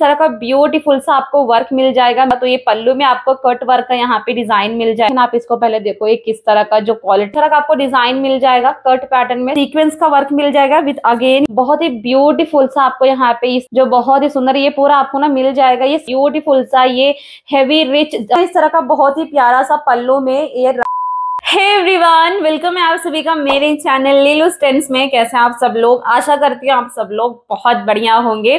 तरह का ब्यूटीफुल सा आपको वर्क मिल जाएगा तो ये पल्लू में आपको कट वर्क का यहाँ पे डिजाइन मिल जाएगा आप इसको पहले देखो ये किस तरह का जो क्वालिटी तरह का आपको डिजाइन मिल जाएगा कट पैटर्न में सीक्वेंस का वर्क मिल जाएगा विद अगेन बहुत ही ब्यूटीफुल सा आपको यहाँ पे जो बहुत ही सुंदर ये पूरा आपको ना मिल जाएगा ये ब्यूटीफुल सा ये हेवी रिच इस तरह का बहुत ही प्यारा सा पल्लू में ये हे एवरीवन वेलकम है आप सभी का मेरे चैनल लीलू स्टेंस में कैसे आप सब लोग आशा करती हूँ आप सब लोग बहुत बढ़िया होंगे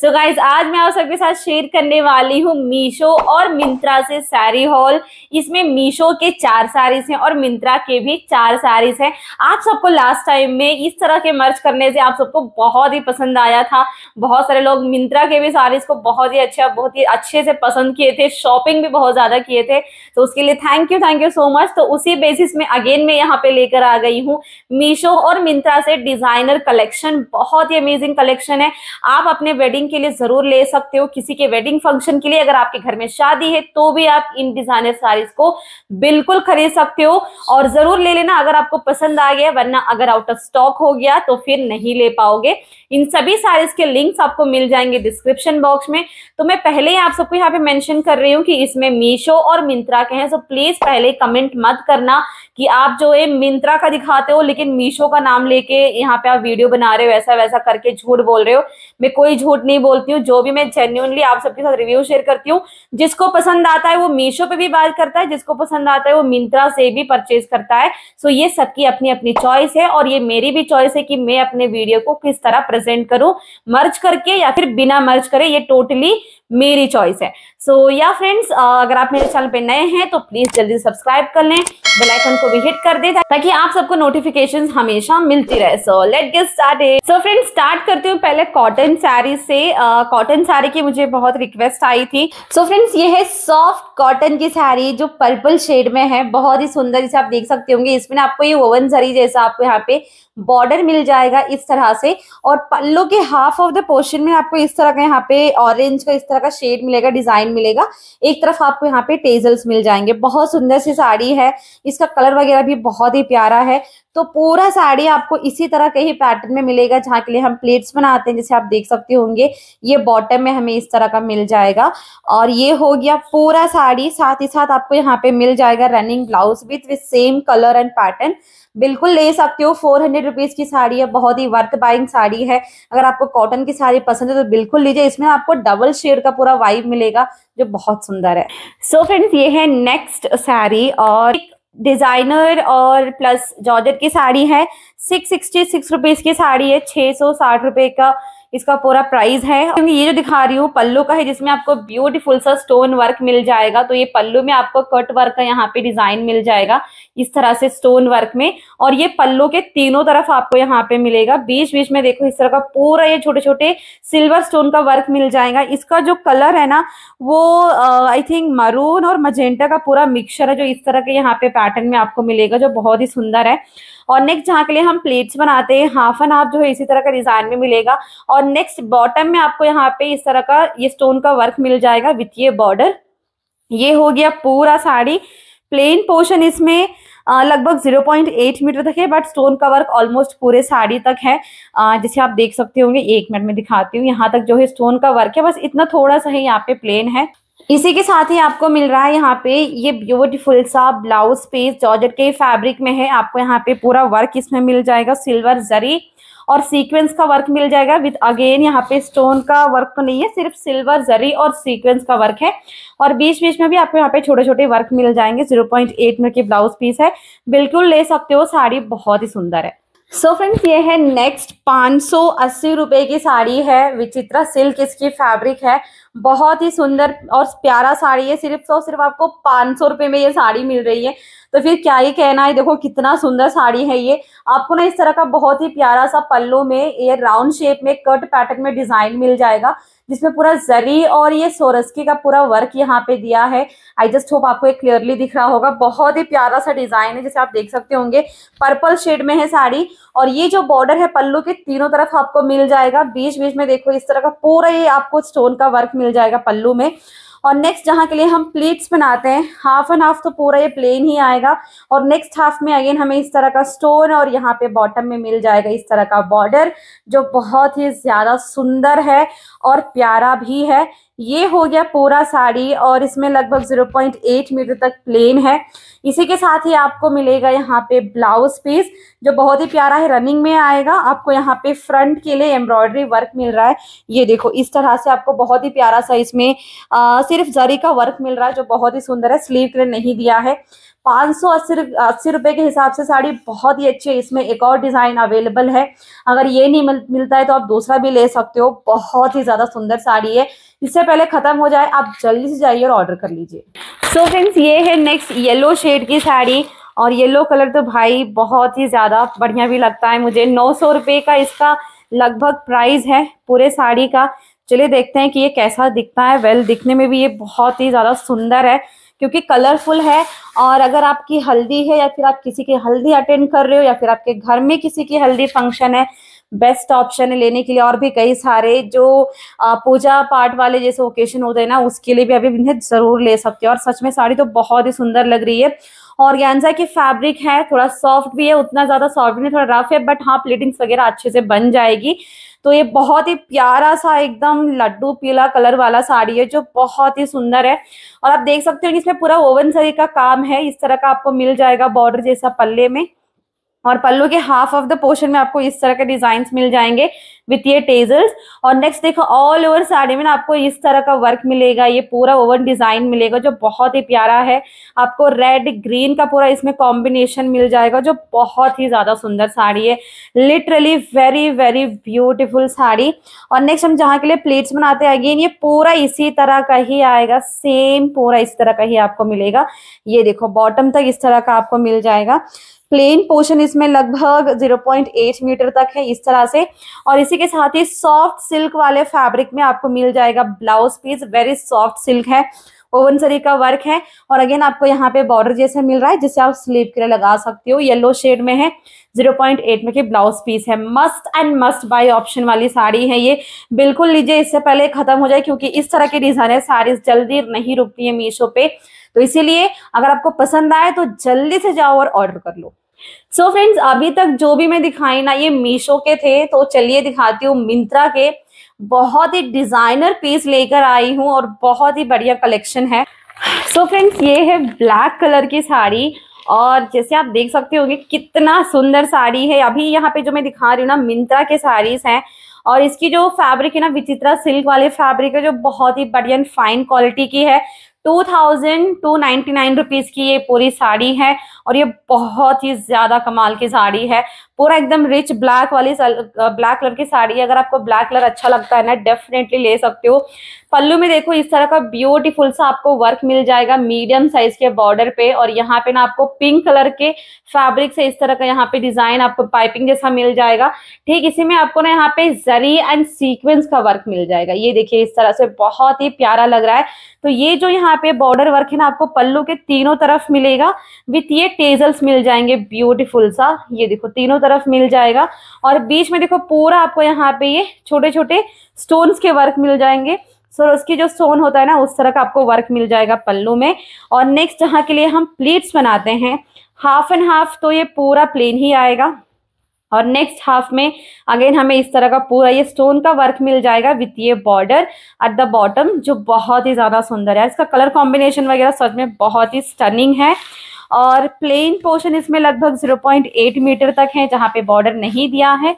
सो so गाइज आज मैं आप सबके साथ शेयर करने वाली हूँ मीशो और मिंत्रा से सारी हॉल इसमें मीशो के चार साड़ीज हैं और मिंत्रा के भी चार साड़ीज हैं आप सबको लास्ट टाइम में इस तरह के मर्ज करने से आप सबको बहुत ही पसंद आया था बहुत सारे लोग मिंत्रा के भी साड़ीज को बहुत ही अच्छा बहुत ही अच्छे से पसंद किए थे शॉपिंग भी बहुत ज़्यादा किए थे तो उसके लिए thank you thank you so much तो उसी बेसिस में अगेन मैं यहाँ पे लेकर आ गई हूँ मीशो और मिंत्रा से डिजाइनर कलेक्शन बहुत ही अमेजिंग कलेक्शन है आप अपने वेडिंग के लिए जरूर ले सकते हो किसी के वेडिंग फंक्शन के लिए अगर आपके घर में शादी है तो भी आप इन डिजाइनर साड़ीज को बिल्कुल खरीद सकते हो और जरूर ले लेना अगर आपको पसंद आ गया वरना अगर आउट ऑफ स्टॉक हो गया तो फिर नहीं ले पाओगे इन सभी साड़ीज के लिंक्स आपको मिल जाएंगे डिस्क्रिप्शन बॉक्स में तो मैं पहले ही आप सबको यहाँ पे मेंशन कर रही हूँ कि इसमें मीशो और मिंत्रा के हैं सो प्लीज पहले कमेंट मत करना करना कि आप जो है मिंत्रा का दिखाते हो लेकिन मीशो का नाम लेके यहाँ पे आप वीडियो बना रहे हो ऐसा वैसा करके झूठ बोल रहे हो मैं कोई झूठ नहीं बोलती हूँ जो भी मैं जेन्यूनली आप सबके साथ रिव्यू शेयर करती हूँ जिसको पसंद आता है वो मीशो पे भी बात करता है जिसको पसंद आता है वो मिंत्रा से भी परचेज करता है सो ये सबकी अपनी अपनी चॉइस है और ये मेरी भी चॉइस है कि मैं अपने वीडियो को किस तरह प्रेजेंट करूं मर्ज करके या फिर बिना मर्ज करे ये टोटली मेरी चॉइस है सो या फ्रेंड्स अगर आप मेरे चैनल पे नए हैं तो प्लीज जल्दी सब्सक्राइब कर लें बेल आइकन को भी हिट कर दे ताकि आप सबको नोटिफिकेशन हमेशा मिलती रहे so let get start so friends start करती हूँ पहले कॉटन साड़ी से कॉटन साड़ी की मुझे बहुत रिक्वेस्ट आई थी सो so, फ्रेंड्स ये है सॉफ्ट कॉटन की साड़ी जो पर्पल शेड में है बहुत ही सुंदर जिसे आप देख सकते होंगे इसमें आपको ये ओवन जरी जैसा आपको यहाँ पे बॉर्डर मिल जाएगा इस तरह से और पल्लों के हाफ ऑफ द पोर्शन में आपको इस तरह का यहाँ पे ऑरेंज का इस तरह का शेड मिलेगा डिजाइन मिलेगा एक तरफ आपको यहाँ पे टेजल्स मिल जाएंगे बहुत सुंदर सी साड़ी है इसका कलर वगैरह भी बहुत ही प्यारा है तो पूरा साड़ी आपको इसी तरह के ही पैटर्न में मिलेगा जहाँ के लिए हम प्लेट्स बनाते हैं जैसे आप देख सकते होंगे ये बॉटम में हमें इस तरह का मिल जाएगा और ये हो गया पूरा साड़ी साथ ही साथ आपको यहाँ पे मिल जाएगा running blouse with with same colour and pattern बिल्कुल ले सकते हो फोर हंड्रेड रुपीज की साड़ी है बहुत ही वर्थ बाइंग साड़ी है अगर आपको कॉटन की साड़ी पसंद है तो बिल्कुल लीजिए इसमें आपको डबल शेड का पूरा वाइब मिलेगा जो बहुत सुंदर है सो so फ्रेंड्स ये है नेक्स्ट साड़ी और डिजाइनर और प्लस जॉर्जेट की साड़ी है सिक्स सिक्सटी सिक्स रुपीज की साड़ी है छह सौ साठ रुपए का इसका पूरा प्राइस है ये जो दिखा रही हूँ पल्लू का है जिसमें आपको ब्यूटीफुल सा स्टोन वर्क मिल जाएगा तो ये पल्लू में आपको कट वर्क का यहाँ पे डिजाइन मिल जाएगा इस तरह से स्टोन वर्क में और ये पल्लू के तीनों तरफ आपको यहाँ पे मिलेगा बीच बीच में देखो इस तरह का पूरा ये छोटे छोटे सिल्वर स्टोन का वर्क मिल जाएगा इसका जो कलर है ना वो आई थिंक मरून और मजेंटा का पूरा मिक्सचर है जो इस तरह के यहाँ पे पैटर्न में आपको मिलेगा जो बहुत ही सुंदर है और नेक्स्ट जहाँ के लिए हम प्लेट्स बनाते हैं हाफ एन हाफ जो है इसी तरह का डिजाइन में मिलेगा और नेक्स्ट बॉटम में आपको यहाँ पे इस तरह का ये स्टोन का वर्क मिल जाएगा विथ ये बॉर्डर ये हो गया पूरा साड़ी प्लेन पोर्शन इसमें लगभग 0.8 मीटर तक है बट स्टोन का वर्क ऑलमोस्ट पूरे साड़ी तक है जिसे आप देख सकते होंगे एक मिनट में दिखाती हूँ यहाँ तक जो है स्टोन का वर्क है बस इतना थोड़ा सा है यहाँ पे प्लेन है इसी के साथ ही आपको मिल रहा है यहाँ पे ये ब्यूटीफुल सा ब्लाउज पीस जॉर्जेट के फैब्रिक में है आपको यहाँ पे पूरा वर्क इसमें मिल जाएगा सिल्वर जरी और सीक्वेंस का वर्क मिल जाएगा विद अगेन यहाँ पे स्टोन का वर्क तो नहीं है सिर्फ सिल्वर जरी और सीक्वेंस का वर्क है और बीच बीच में भी आपको यहाँ पे छोटे छोटे वर्क मिल जाएंगे जीरो पॉइंट एट में के ब्लाउज पीस है बिल्कुल ले सकते हो साड़ी बहुत ही सुंदर है सो so फ्रेंड्स ये है नेक्स्ट पाँच सौ अस्सी रुपये की साड़ी है विचित्रा सिल्क इसकी फैब्रिक है बहुत ही सुंदर और प्यारा साड़ी है सिर्फ और सिर्फ आपको पाँच सौ रुपये में ये साड़ी मिल रही है तो फिर क्या ही कहना है देखो कितना सुंदर साड़ी है ये आपको ना इस तरह का बहुत ही प्यारा सा पल्लू में ये राउंड शेप में कट पैटर्न में डिजाइन मिल जाएगा जिसमें पूरा जरी और ये सोरस्की का पूरा वर्क यहाँ पे दिया है आई जस्ट होप आपको ये क्लियरली दिख रहा होगा बहुत ही प्यारा सा डिजाइन है जैसे आप देख सकते होंगे पर्पल शेड में है साड़ी और ये जो बॉर्डर है पल्लू के तीनों तरफ आपको मिल जाएगा बीच बीच में देखो इस तरह का पूरा ये आपको स्टोन का वर्क मिल जाएगा पल्लू में और नेक्स्ट जहाँ के लिए हम प्लेट्स बनाते हैं हाफ एंड हाफ तो पूरा ये प्लेन ही आएगा और नेक्स्ट हाफ में अगेन हमें इस तरह का स्टोन और यहाँ पे बॉटम में मिल जाएगा इस तरह का बॉर्डर जो बहुत ही ज़्यादा सुंदर है और प्यारा भी है ये हो गया पूरा साड़ी और इसमें लगभग 0.8 मीटर तक प्लेन है इसी के साथ ही आपको मिलेगा यहाँ पे ब्लाउज पीस जो बहुत ही प्यारा है रनिंग में आएगा आपको यहाँ पे फ्रंट के लिए एम्ब्रॉयडरी वर्क मिल रहा है ये देखो इस तरह से आपको बहुत ही प्यारा सा इसमें सिर्फ जरी का वर्क मिल रहा है जो बहुत ही सुंदर है स्लीव के लिए नहीं दिया है पाँच सौ अस्सी अस्सी रुपये के हिसाब से साड़ी बहुत ही अच्छी है इसमें एक और डिज़ाइन अवेलेबल है अगर ये नहीं मिल, मिलता है तो आप दूसरा भी ले सकते हो बहुत ही ज़्यादा सुंदर साड़ी है इससे पहले ख़त्म हो जाए आप जल्दी से जाइए और ऑर्डर कर लीजिए सो फ्रेंड्स ये है नेक्स्ट येलो शेड की साड़ी और येलो कलर तो भाई बहुत ही ज़्यादा बढ़िया भी लगता है मुझे नौ सौ रुपये का इसका लगभग प्राइस है पूरे साड़ी का चलिए देखते हैं कि ये कैसा दिखता है वेल दिखने में भी ये बहुत ही ज़्यादा सुंदर है क्योंकि कलरफुल है और अगर आपकी हल्दी है या फिर आप किसी की हल्दी अटेंड कर रहे हो या फिर आपके घर में किसी की हल्दी फंक्शन है बेस्ट ऑप्शन है लेने के लिए और भी कई सारे जो पूजा पाठ वाले जैसे ओकेशन होते हैं ना उसके लिए भी अभी इन्हें जरूर ले सकते हो और सच में साड़ी तो बहुत ही सुंदर लग रही है ऑर्गेन्जा की फैब्रिक है थोड़ा सॉफ्ट भी है उतना ज़्यादा सॉफ्ट भी नहीं थोड़ा रफ है बट हाँ प्लेटिंग्स वगैरह अच्छे से बन जाएगी तो ये बहुत ही प्यारा सा एकदम लड्डू पीला कलर वाला साड़ी है जो बहुत ही सुंदर है और आप देख सकते हो कि इसमें पूरा ओवन सरी का काम है इस तरह का आपको मिल जाएगा बॉर्डर जैसा पल्ले में और पल्लू के हाफ ऑफ द पोर्शन में आपको इस तरह के डिजाइन मिल जाएंगे विथ ये टेजल्स और नेक्स्ट देखो ऑल ओवर साड़ी में ना आपको इस तरह का वर्क मिलेगा ये पूरा ओवन डिजाइन मिलेगा जो बहुत ही प्यारा है आपको रेड ग्रीन का पूरा इसमें कॉम्बिनेशन मिल जाएगा जो बहुत ही ज्यादा सुंदर साड़ी है literally very very beautiful sari और नेक्स्ट हम जहाँ के लिए प्लेट्स बनाते हैं अगेन ये पूरा इसी तरह का ही आएगा सेम पूरा इस तरह का ही आपको मिलेगा ये देखो बॉटम तक इस तरह का आपको मिल जाएगा प्लेन पोर्शन इसमें लगभग 0.8 मीटर तक है इस तरह से और इसी के साथ ही सॉफ्ट सिल्क वाले फैब्रिक में आपको मिल जाएगा blouse piece very soft silk है ओवन सरी का वर्क है और अगेन आपको यहाँ पे बॉर्डर जैसे मिल रहा है जिसे आप स्लीव के लिए लगा सकते हो येलो शेड में है 0.8 में के ब्लाउज पीस है must and must buy option वाली साड़ी है ये बिल्कुल लीजिए इससे पहले खत्म हो जाए क्योंकि इस तरह के डिजाइन है साड़ीज जल्दी नहीं रुकती है मीशो पे तो इसीलिए अगर आपको पसंद आए तो जल्दी से जाओ और ऑर्डर कर लो सो so फ्रेंड्स अभी तक जो भी मैं दिखाई ना ये मीशो के थे तो चलिए दिखाती हूँ मिंत्रा के बहुत ही डिजाइनर पीस लेकर आई हूँ और बहुत ही बढ़िया कलेक्शन है सो so फ्रेंड्स ये है ब्लैक कलर की साड़ी और जैसे आप देख सकते होंगे कितना सुंदर साड़ी है अभी यहाँ पे जो मैं दिखा रही हूँ ना मिंत्रा के साड़ीज हैं और इसकी जो फैब्रिक है ना विचित्रा सिल्क वाले फैब्रिक है जो बहुत ही बढ़िया फाइन क्वालिटी की है two thousand two ninety nine rupees की ये पूरी साड़ी है और ये बहुत ही ज़्यादा कमाल की साड़ी है पूरा एकदम रिच ब्लैक वाली ब्लैक कलर की साड़ी है अगर आपको ब्लैक कलर अच्छा लगता है ना डेफिनेटली ले सकते हो पल्लू में देखो इस तरह का ब्यूटीफुल सा आपको वर्क मिल जाएगा मीडियम साइज के बॉर्डर पे और यहाँ पे ना आपको पिंक कलर के फैब्रिक से इस तरह का यहाँ पे डिजाइन आपको पाइपिंग जैसा मिल जाएगा ठीक इसी में आपको ना यहाँ पे जरी एंड सीक्वेंस का वर्क मिल जाएगा ये देखिए इस तरह से बहुत ही प्यारा लग रहा है तो ये जो यहाँ यहाँ पे बॉर्डर वर्क है ना आपको पल्लू के तीनों तरफ मिलेगा विथ ये टेजल्स मिल जाएंगे ब्यूटीफुल सा ये देखो तीनों तरफ मिल जाएगा और बीच में देखो पूरा आपको यहाँ पे ये छोटे छोटे स्टोन्स के वर्क मिल जाएंगे सो so, उसकी जो स्टोन होता है ना उस तरह का आपको वर्क मिल जाएगा पल्लू में और नेक्स्ट जहाँ के लिए हम प्लीट्स बनाते हैं हाफ एंड हाफ तो ये पूरा प्लेन ही आएगा और नेक्स्ट हाफ में अगेन हमें इस तरह का पूरा ये स्टोन का वर्क मिल जाएगा विथ ये बॉर्डर एट द बॉटम जो बहुत ही ज़्यादा सुंदर है इसका कलर कॉम्बिनेशन वगैरह सच में बहुत ही स्टनिंग है और प्लेन पोर्शन इसमें लगभग 0.8 मीटर तक है जहाँ पे बॉर्डर नहीं दिया है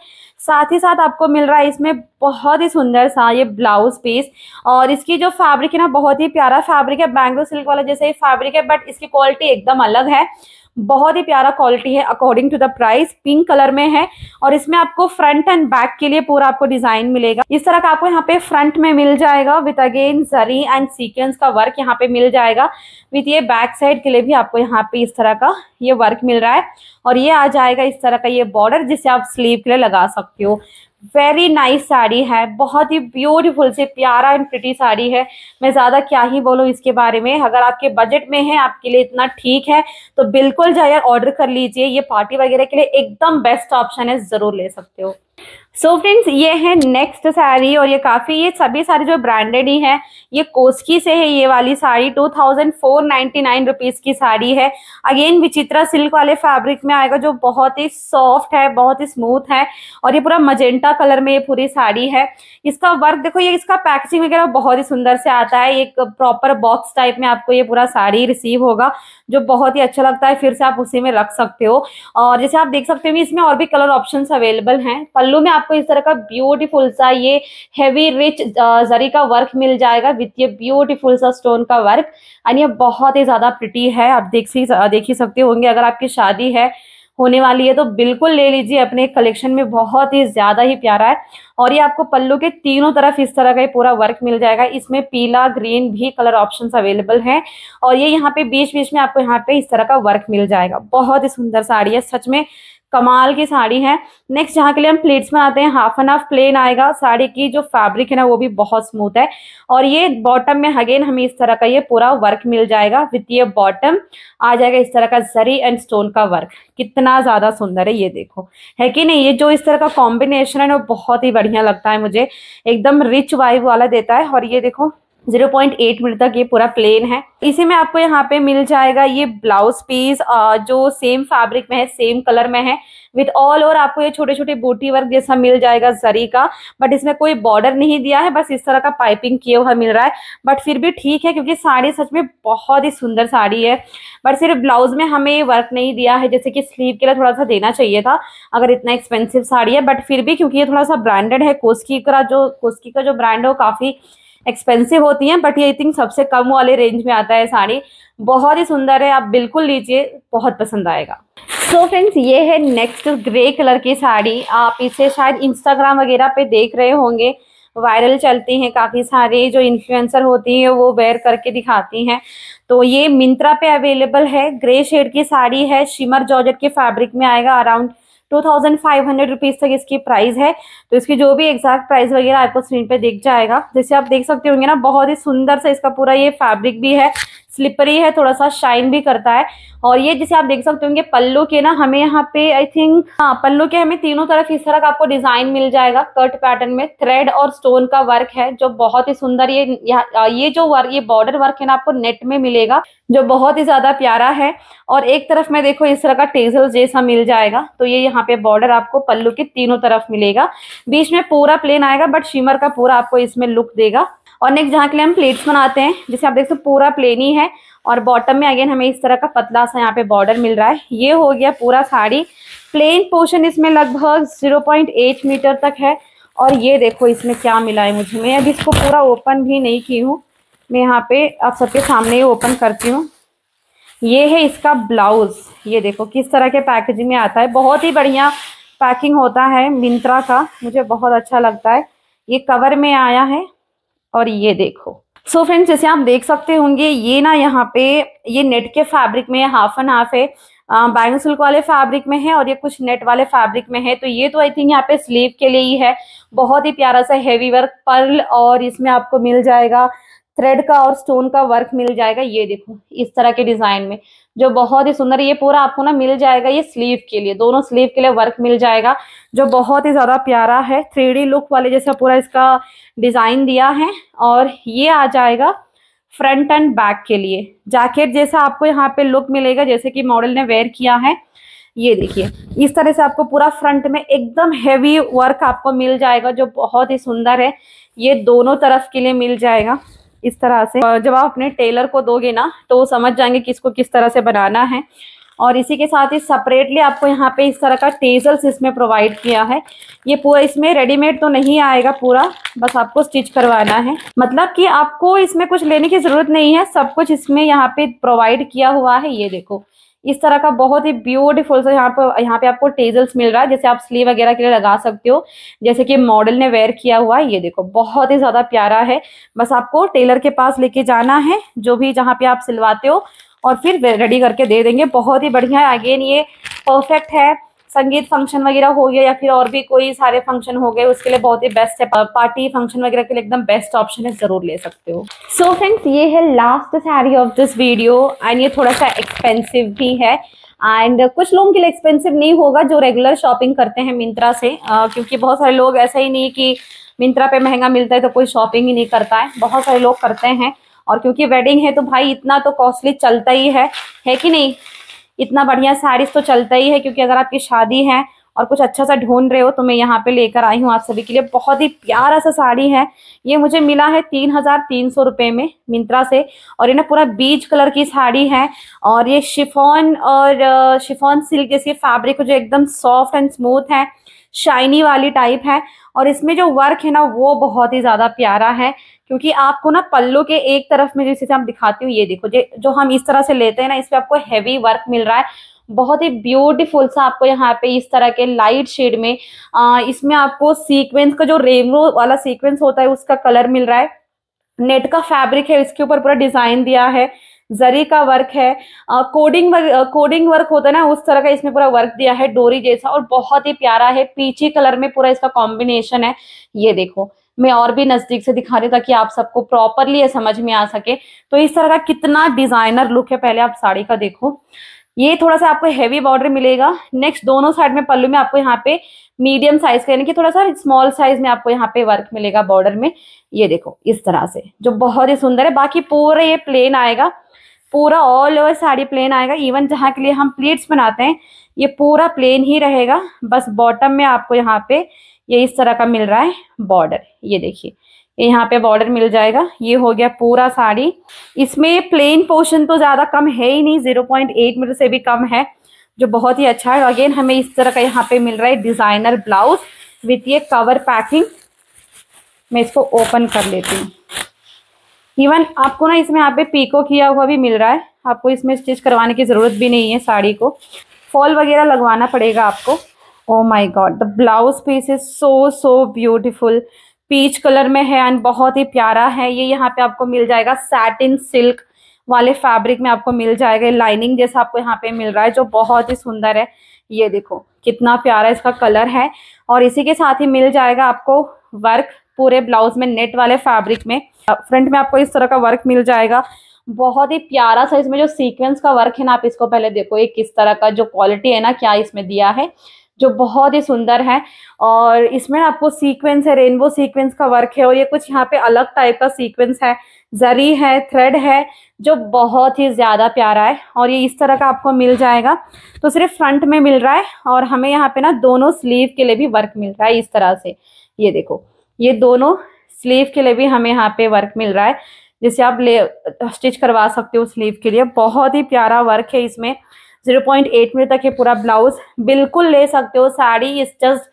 साथ ही साथ आपको मिल रहा है इसमें बहुत ही सुंदर सा ये ब्लाउज पीस और इसकी जो फैब्रिक है ना बहुत ही प्यारा फैब्रिक है बैंगलो सिल्क वाला जैसे ही फैब्रिक है बट इसकी क्वालिटी एकदम अलग है बहुत ही प्यारा क्वालिटी है according to the price pink colour में है और इसमें आपको फ्रंट एंड बैक के लिए पूरा आपको डिजाइन मिलेगा इस तरह का आपको यहाँ पे फ्रंट में मिल जाएगा with again zari and sequence का वर्क यहाँ पे मिल जाएगा विथ ये बैक साइड के लिए भी आपको यहाँ पे इस तरह का ये वर्क मिल रहा है और ये आ जाएगा इस तरह का ये बॉर्डर जिसे आप स्लीव के लिए लगा सकते हो वेरी नाइस साड़ी है बहुत ही ब्यूटीफुल से प्यारा एंड प्रिटी साड़ी है मैं ज़्यादा क्या ही बोलूँ इसके बारे में अगर आपके बजट में है आपके लिए इतना ठीक है तो बिल्कुल जाइए ऑर्डर कर लीजिए ये पार्टी वगैरह के लिए एकदम बेस्ट ऑप्शन है ज़रूर ले सकते हो सो so फ्रेंड्स ये है नेक्स्ट साड़ी और ये काफ़ी ये सभी साड़ी जो ब्रांडेड ही है ये कोसकी से है ये वाली sari two thousand four ninety nine rupees की साड़ी है अगेन विचित्रा सिल्क वाले फैब्रिक में आएगा जो बहुत ही सॉफ्ट है बहुत ही स्मूथ है और ये पूरा मजेंटा कलर में ये पूरी साड़ी है इसका वर्क देखो ये इसका पैकेजिंग वगैरह बहुत ही सुंदर से आता है एक प्रॉपर बॉक्स टाइप में आपको ये पूरा साड़ी रिसीव होगा जो बहुत ही अच्छा लगता है फिर से आप उसी में रख सकते हो और जैसे आप देख सकते हो इसमें और भी कलर ऑप्शन अवेलेबल हैं पल्लू में आपको इस तरह का ब्यूटीफुल सा ये हैवी रिच जरी का वर्क मिल जाएगा विथ ये ब्यूटीफुल सा स्टोन का वर्क एंड ये बहुत ही ज्यादा प्रिटी है आप देख देख ही सकते होंगे अगर आपकी शादी है होने वाली है तो बिल्कुल ले लीजिए अपने कलेक्शन में बहुत ही ज़्यादा ही प्यारा है और ये आपको पल्लू के तीनों तरफ इस तरह का पूरा वर्क मिल जाएगा इसमें पीला ग्रीन भी कलर ऑप्शन अवेलेबल है और ये यहाँ पे बीच बीच में आपको यहाँ पे इस तरह का वर्क मिल जाएगा बहुत ही सुंदर साड़ी है सच में कमाल की साड़ी है नेक्स्ट जहाँ के लिए हम प्लेट्स बनाते हैं हाफ एंड हाफ प्लेन आएगा साड़ी की जो फैब्रिक है ना वो भी बहुत स्मूथ है और ये बॉटम में अगेन हमें इस तरह का ये पूरा वर्क मिल जाएगा विथ ये बॉटम आ जाएगा इस तरह का जरी एंड स्टोन का वर्क कितना ज़्यादा सुंदर है ये देखो है कि नहीं ये जो इस तरह का कॉम्बिनेशन है ना बहुत ही बढ़िया लगता है मुझे एकदम रिच वाइव वाला देता है और ये देखो जीरो पॉइंट एट मीटर तक ये पूरा प्लेन है इसी में आपको यहाँ पे मिल जाएगा ये ब्लाउज पीस जो सेम फैब्रिक में है सेम कलर में है विथ ऑल ओवर आपको ये छोटे छोटे बूटी वर्क जैसा मिल जाएगा जरी का बट इसमें कोई बॉर्डर नहीं दिया है बस इस तरह का पाइपिंग किया हुआ मिल रहा है बट फिर भी ठीक है क्योंकि साड़ी सच में बहुत ही सुंदर साड़ी है बट सिर्फ ब्लाउज में हमें वर्क नहीं दिया है जैसे कि स्लीव के लिए थोड़ा सा देना चाहिए था अगर इतना एक्सपेंसिव साड़ी है बट फिर भी क्योंकि ये थोड़ा सा ब्रांडेड है कोस्की का जो कोस्की का जो ब्रांड है वो काफ़ी एक्सपेंसिव होती हैं बट ये आई थिंक सबसे कम वाले रेंज में आता है साड़ी बहुत ही सुंदर है आप बिल्कुल लीजिए बहुत पसंद आएगा सो so फ्रेंड्स ये है नेक्स्ट ग्रे कलर की साड़ी आप इसे शायद इंस्टाग्राम वगैरह पे देख रहे होंगे वायरल चलती हैं काफ़ी सारे जो इन्फ्लुएंसर होती हैं वो वेयर करके दिखाती हैं तो ये मिंत्रा पे अवेलेबल है ग्रे शेड की साड़ी है शिमर जॉर्जेट के फैब्रिक में आएगा around two thousand five hundred rupees तक इसकी प्राइस है तो इसकी जो भी एग्जैक्ट प्राइस वगैरह आपको स्क्रीन पे दिख जाएगा जैसे आप देख सकते होंगे ना बहुत ही सुंदर सा इसका पूरा ये फैब्रिक भी है स्लिपरी है थोड़ा सा शाइन भी करता है और ये जैसे आप देख सकते होंगे पल्लू के ना हमें यहाँ पे आई थिंक हाँ पल्लू के हमें तीनों तरफ इस तरह का आपको डिजाइन मिल जाएगा कट पैटर्न में थ्रेड और स्टोन का वर्क है जो बहुत ही सुंदर ये ये जो वर्क ये बॉर्डर वर्क है ना आपको नेट में मिलेगा जो बहुत ही ज्यादा प्यारा है और एक तरफ में देखो इस तरह का टेजल जैसा मिल जाएगा तो ये यहाँ पे बॉर्डर आपको पल्लू के तीनों तरफ मिलेगा बीच में पूरा प्लेन आएगा बट शिमर का पूरा आपको इसमें लुक देगा और नेक्स्ट जहाँ के लिए हम प्लेट्स बनाते हैं जैसे आप देख सकते पूरा प्लेन ही है है और बॉटम में अगेन हमें इस तरह का पतला सा यहाँ पे बॉर्डर मिल रहा है ये हो गया पूरा साड़ी प्लेन पोर्शन इसमें लगभग 0.8 मीटर तक है और ये देखो इसमें क्या मिला है मुझे मैं अभी इसको पूरा ओपन भी नहीं की हूँ मैं यहाँ पे आप सबके सामने ही ओपन करती हूँ ये है इसका ब्लाउज़ ये देखो किस तरह के पैकेजिंग में आता है बहुत ही बढ़िया पैकिंग होता है मिंत्रा का मुझे बहुत अच्छा लगता है ये कवर में आया है और ये देखो सो so फ्रेंड्स जैसे आप देख सकते होंगे ये ना यहाँ पे ये नेट के फैब्रिक में हाफ एंड हाफ है बैंगल सिल्क वाले फैब्रिक में है और ये कुछ नेट वाले फैब्रिक में है तो ये तो आई थिंक यहाँ पे स्लीव के लिए ही है बहुत ही प्यारा सा हैवी वर्क पर्ल और इसमें आपको मिल जाएगा थ्रेड का और स्टोन का वर्क मिल जाएगा ये देखो इस तरह के डिजाइन में जो बहुत ही सुंदर ये पूरा आपको ना मिल जाएगा ये स्लीव के लिए दोनों स्लीव के लिए वर्क मिल जाएगा जो बहुत ही ज़्यादा प्यारा है थ्री लुक वाले जैसा पूरा इसका डिज़ाइन दिया है और ये आ जाएगा फ्रंट एंड बैक के लिए जैकेट जैसा आपको यहाँ पे लुक मिलेगा जैसे कि मॉडल ने वेयर किया है ये देखिए इस तरह से आपको पूरा फ्रंट में एकदम हैवी वर्क आपको मिल जाएगा जो बहुत ही सुंदर है ये दोनों तरफ के लिए मिल जाएगा इस तरह से जब आप अपने टेलर को दोगे ना तो वो समझ जाएंगे कि इसको किस तरह से बनाना है और इसी के साथ ही सेपरेटली आपको यहाँ पे इस तरह का टेजल्स इसमें प्रोवाइड किया है ये पूरा इसमें रेडीमेड तो नहीं आएगा पूरा बस आपको स्टिच करवाना है मतलब कि आपको इसमें कुछ लेने की ज़रूरत नहीं है सब कुछ इसमें यहाँ पे प्रोवाइड किया हुआ है ये देखो इस तरह का बहुत ही ब्यूटीफुल सा यहाँ पर यहाँ पे आपको टेजल्स मिल रहा है जैसे आप स्लीव वगैरह के लिए लगा सकते हो जैसे कि मॉडल ने वेयर किया हुआ है ये देखो बहुत ही ज़्यादा प्यारा है बस आपको टेलर के पास लेके जाना है जो भी जहाँ पे आप सिलवाते हो और फिर रेडी करके दे देंगे बहुत ही बढ़िया है अगेन ये परफेक्ट है संगीत फंक्शन वगैरह हो गया या फिर और भी कोई सारे फंक्शन हो गए उसके लिए बहुत ही बेस्ट है पार्टी फंक्शन वगैरह के लिए एकदम बेस्ट ऑप्शन है जरूर ले सकते हो सो so फ्रेंड्स ये है लास्ट सारी ऑफ दिस वीडियो एंड ये थोड़ा सा एक्सपेंसिव भी है एंड uh, कुछ लोगों के लिए एक्सपेंसिव नहीं होगा जो रेगुलर शॉपिंग करते हैं मिंत्रा से uh, क्योंकि बहुत सारे लोग ऐसा ही नहीं कि मिंत्रा पे महंगा मिलता है तो कोई शॉपिंग ही नहीं करता है बहुत सारे लोग करते हैं और क्योंकि वेडिंग है तो भाई इतना तो कॉस्टली चलता ही है है कि नहीं इतना बढ़िया साड़ीज तो चलता ही है क्योंकि अगर आपकी शादी है और कुछ अच्छा सा ढूंढ रहे हो तो मैं यहाँ पे लेकर आई हूँ आप सभी के लिए बहुत ही प्यारा सा साड़ी है ये मुझे मिला है तीन हजार तीन सौ रुपये में मिंत्रा से और ये ना पूरा बीज कलर की साड़ी है और ये शिफॉन और शिफॉन सिल्क जैसी फैब्रिक जो एकदम सॉफ्ट एंड स्मूथ है शाइनी वाली टाइप है और इसमें जो वर्क है ना वो बहुत ही ज़्यादा प्यारा है क्योंकि आपको ना पल्लू के एक तरफ में जैसे हम दिखाती हूँ ये देखो जो हम इस तरह से लेते हैं ना इसमें आपको हैवी वर्क मिल रहा है बहुत ही ब्यूटीफुल सा आपको यहाँ पे इस तरह के लाइट शेड में आ, इसमें आपको सीक्वेंस का जो रेमो वाला सीक्वेंस होता है उसका कलर मिल रहा है नेट का फैब्रिक है इसके ऊपर पूरा डिजाइन दिया है जरी का वर्क है आ, कोडिंग वर्क कोडिंग वर्क होता है ना उस तरह का इसमें पूरा वर्क दिया है डोरी जैसा और बहुत ही प्यारा है पीछे कलर में पूरा इसका कॉम्बिनेशन है ये देखो मैं और भी नज़दीक से दिखा रही हूँ ताकि आप सबको प्रॉपरली ये समझ में आ सके तो इस तरह का कितना डिज़ाइनर लुक है पहले आप साड़ी का देखो ये थोड़ा सा आपको हैवी बॉर्डर मिलेगा नेक्स्ट दोनों साइड में पल्लू में आपको यहाँ पे मीडियम साइज का यानी कि थोड़ा सा स्मॉल साइज में आपको यहाँ पे वर्क मिलेगा बॉर्डर में ये देखो इस तरह से जो बहुत ही सुंदर है बाकी पूरा ये प्लेन आएगा पूरा ऑल ओवर साड़ी प्लेन आएगा इवन जहाँ के लिए हम प्लेट्स बनाते हैं ये पूरा प्लेन ही रहेगा बस बॉटम में आपको यहाँ पे ये इस तरह का मिल रहा है बॉर्डर ये देखिए ये यहाँ पे बॉर्डर मिल जाएगा ये हो गया पूरा साड़ी इसमें प्लेन पोर्शन तो ज़्यादा कम है ही नहीं जीरो पॉइंट एट मीटर से भी कम है जो बहुत ही अच्छा है अगेन हमें इस तरह का यहाँ पे मिल रहा है डिज़ाइनर ब्लाउज विथ ये कवर पैकिंग मैं इसको ओपन कर लेती हूँ इवन आपको ना इसमें यहाँ पे पीको किया हुआ भी मिल रहा है आपको इसमें स्टिच करवाने की ज़रूरत भी नहीं है साड़ी को फॉल वगैरह लगवाना पड़ेगा आपको oh my god the blouse piece is so so beautiful peach colour में है एंड बहुत ही प्यारा है ये यहाँ पे आपको मिल जाएगा सैटिन सिल्क वाले फैब्रिक में आपको मिल जाएगा लाइनिंग जैसा आपको यहाँ पे मिल रहा है जो बहुत ही सुंदर है ये देखो कितना प्यारा इसका कलर है और इसी के साथ ही मिल जाएगा आपको वर्क पूरे ब्लाउज में नेट वाले फैब्रिक में फ्रंट में आपको इस तरह का वर्क मिल जाएगा बहुत ही प्यारा सा इसमें जो सीक्वेंस का वर्क है ना आप इसको पहले देखो ये किस तरह का जो क्वालिटी है ना क्या इसमें दिया है जो बहुत ही सुंदर है और इसमें आपको सीक्वेंस है रेनबो सीक्वेंस का वर्क है और ये कुछ यहाँ पे अलग टाइप का सीक्वेंस है जरी है थ्रेड है जो बहुत ही ज़्यादा प्यारा है और ये इस तरह का आपको मिल जाएगा तो सिर्फ फ्रंट में मिल रहा है और हमें यहाँ पे ना दोनों स्लीव के लिए भी वर्क मिल रहा है इस तरह से ये देखो ये दोनों स्लीव के लिए भी हमें यहाँ पे वर्क मिल रहा है जिसे आप ले स्टिच करवा सकते हो स्लीव के लिए बहुत ही प्यारा वर्क है इसमें जीरो पॉइंट एट मीटर तक ये पूरा ब्लाउज बिल्कुल ले सकते हो sari is just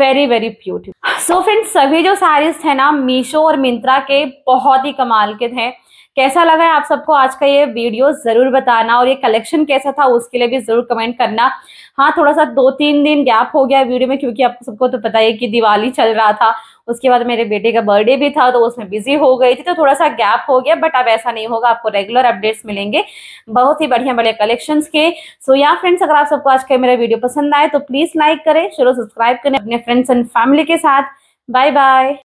very very beautiful so friends सभी जो साड़ीज थे ना मीशो और मिंत्रा के बहुत ही कमाल के थे कैसा लगा है आप सबको आज का ये वीडियो जरूर बताना और ये कलेक्शन कैसा था उसके लिए भी जरूर कमेंट करना हाँ थोड़ा सा दो तीन दिन गैप हो गया वीडियो में क्योंकि आप सबको तो पता है कि दिवाली चल रहा था उसके बाद मेरे बेटे का बर्थडे भी था तो उसमें बिजी हो गई थी तो थोड़ा सा गैप हो गया बट अब ऐसा नहीं होगा आपको रेगुलर अपडेट्स मिलेंगे बहुत ही बढ़िया बढ़िया कलेक्शंस के सो या फ्रेंड्स अगर आप सबको आज का मेरा वीडियो पसंद आए तो प्लीज़ लाइक करें शुरू सब्सक्राइब करें अपने फ्रेंड्स एंड फैमिली के साथ बाय बाय